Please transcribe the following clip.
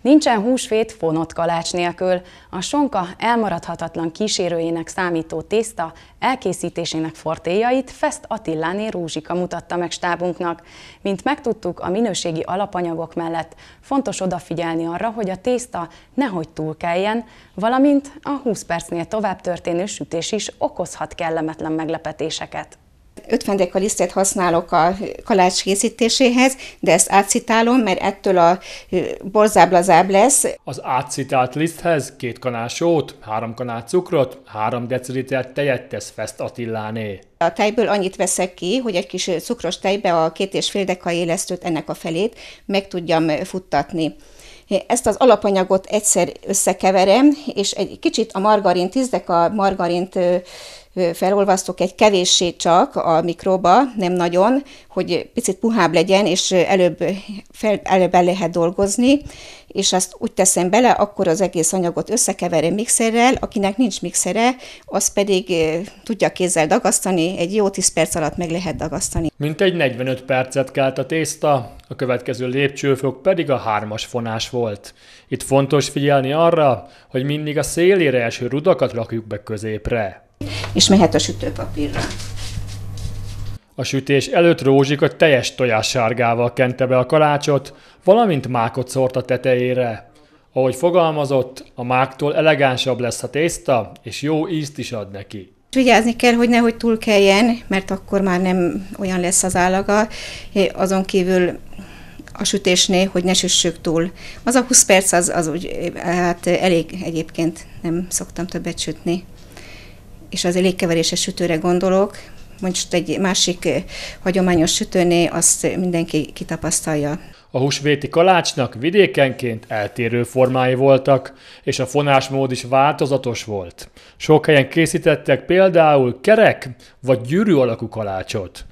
Nincsen húsvét fonott kalács nélkül. A sonka elmaradhatatlan kísérőjének számító tészta elkészítésének fortéjait Fest Attiláné Rúzsika mutatta meg stábunknak. Mint megtudtuk, a minőségi alapanyagok mellett fontos odafigyelni arra, hogy a tészta nehogy túl kelljen, valamint a 20 percnél tovább történő sütés is okozhat kellemetlen meglepetéseket. 50 a lisztet használok a kalács készítéséhez, de ezt átszitálom, mert ettől a borzább lazább lesz. Az átszitált liszthez két kanál sót, három kanál cukrot, három deciliter tejet tesz Fest Attiláné. A tejből annyit veszek ki, hogy egy kis cukros tejbe a két és fél deka élesztőt, ennek a felét meg tudjam futtatni. Ezt az alapanyagot egyszer összekeverem, és egy kicsit a margarin, tízdek a margarint felolvasztok egy kevéssé csak a mikróba, nem nagyon, hogy picit puhább legyen, és előbb, fel, előbb el lehet dolgozni, és azt úgy teszem bele, akkor az egész anyagot összekeverem mixerrel, akinek nincs mixere, az pedig tudja kézzel dagasztani, egy jó 10 perc alatt meg lehet dagasztani. Mint egy 45 percet kelt a tészta, a következő lépcsőfok pedig a hármas fonás volt. Itt fontos figyelni arra, hogy mindig a szélére eső rudakat rakjuk be középre és mehet a sütőpapírra. A sütés előtt Rózsika teljes tojássárgával kente be a kalácsot, valamint mákot szórt a tetejére. Ahogy fogalmazott, a máktól elegánsabb lesz a tészta, és jó ízt is ad neki. Vigyázni kell, hogy nehogy túl kelljen, mert akkor már nem olyan lesz az állaga. Azon kívül a sütésnél, hogy ne süssük túl. Az a 20 perc az, az úgy, hát elég egyébként, nem szoktam többet sütni és az légkeveréses sütőre gondolok, most egy másik eh, hagyományos sütőnél azt mindenki kitapasztalja. A húsvéti kalácsnak vidékenként eltérő formái voltak, és a fonásmód is változatos volt. Sok helyen készítettek például kerek vagy gyűrű alakú kalácsot.